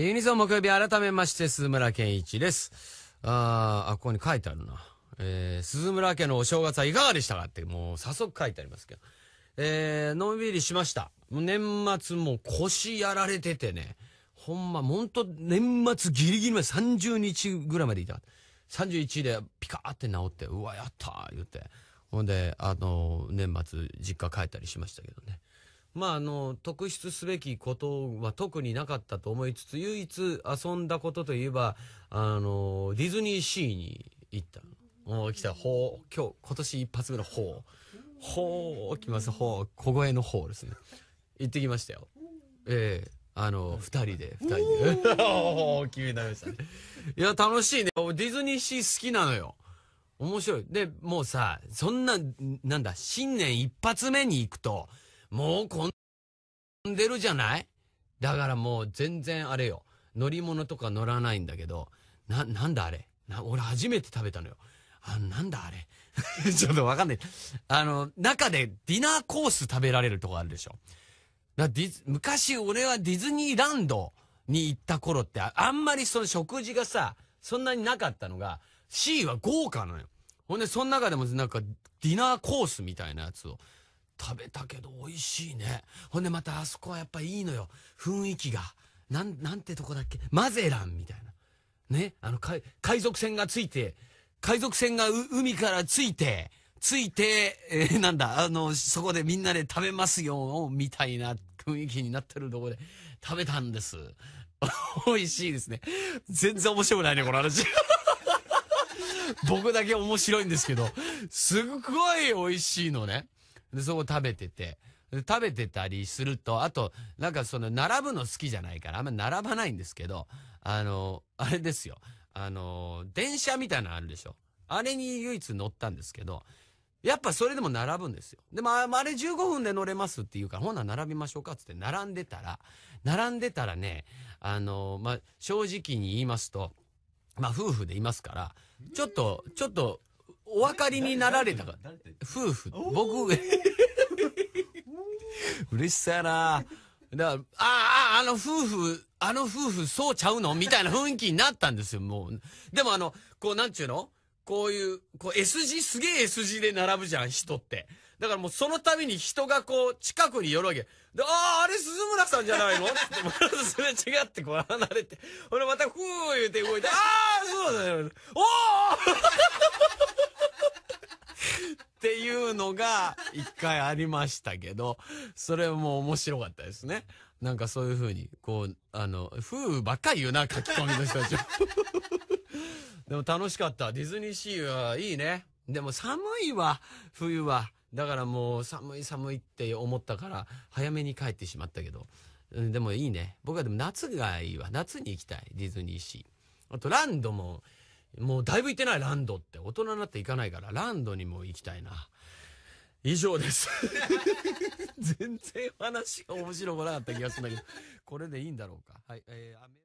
ユニゾン木曜日改めまして、鈴村健一です。ああ、ここに書いてあるな。えー、鈴村家のお正月はいかがでしたかって、もう早速書いてありますけど。えー、のんびりしました。年末も腰やられててね。ほんま、ほんと、年末ギリギリまで30日ぐらいまでいた。31でピカーって治って、うわ、やったー言って。ほんで、あの、年末実家帰ったりしましたけどね。まあ、あの、特筆すべきことは特になかったと思いつつ、唯一遊んだことといえば、あの、ディズニーシーに行った。おー、来た。ほう、今日、今年一発目のほう。ほう、来ます。ほう、小声のほうですね。行ってきましたよ。ええーあの、二人で、二人で。お気になりましたね。いや、楽しいね。ディズニーシー好きなのよ。面白い。で、もうさ、そんな、なんだ、新年一発目に行くと、もう混んでるじゃないだからもう全然あれよ。乗り物とか乗らないんだけど、な、なんだあれな、俺初めて食べたのよ。あ、なんだあれ ちょっとわかんない。あの、中でディナーコース食べられるとこあるでしょ。だディ昔俺はディズニーランドに行った頃ってあんまりその食事がさ、そんなになかったのが、C は豪華なのよ。ほんで、その中でもなんかディナーコースみたいなやつを。食べたけど美味しいね。ほんでまたあそこはやっぱいいのよ。雰囲気が。なん、なんてとこだっけマゼランみたいな。ね。あの、海、海賊船がついて、海賊船が海からついて、ついて、えー、なんだ、あの、そこでみんなで食べますよ、みたいな雰囲気になってるとこで食べたんです。美味しいですね。全然面白くないね、この話。僕だけ面白いんですけど、すっごい美味しいのね。で、そこ食べてて。食べてたりすると、あと、なんかその、並ぶの好きじゃないから、あんま並ばないんですけど、あの、あれですよ。あの、電車みたいなのあるでしょ。あれに唯一乗ったんですけど、やっぱそれでも並ぶんですよ。でも、あれ15分で乗れますって言うから、ほんなら並びましょうかっつって並んでたら、並んでたらね、あの、まあ、正直に言いますと、まあ、夫婦でいますから、ちょっと、ちょっと、お分かりになられたか夫婦僕嬉しそうやなだからあああの夫婦あの夫婦そうちゃうのみたいな雰囲気になったんですよもうでもあのこうなんちゅうのこういうこう S 字すげえ S 字で並ぶじゃん人ってだからもうその度に人がこう近くに寄るわけ。で、ああ、あれ鈴村さんじゃないのってまたすれ違ってこう離れて。ほら、またふー言うて動いて、ああ、そうだよ。おおいうのが一回ありましたけど、それも面白かったですね。なんかそういう風に、こう、あの、風ばっかり言うな、書き込みの人たち でも楽しかった。ディズニーシーはいいね。でも寒いわ、冬は。だからもう寒い寒いって思ったから、早めに帰ってしまったけど。でもいいね。僕はでも夏がいいわ。夏に行きたい、ディズニーシー。あとランドも、もうだいぶ行ってないランドって。大人になって行かないから、ランドにも行きたいな。以上です 全然話が面白くなかった気がするんだけど、これでいいんだろうか。はい。えー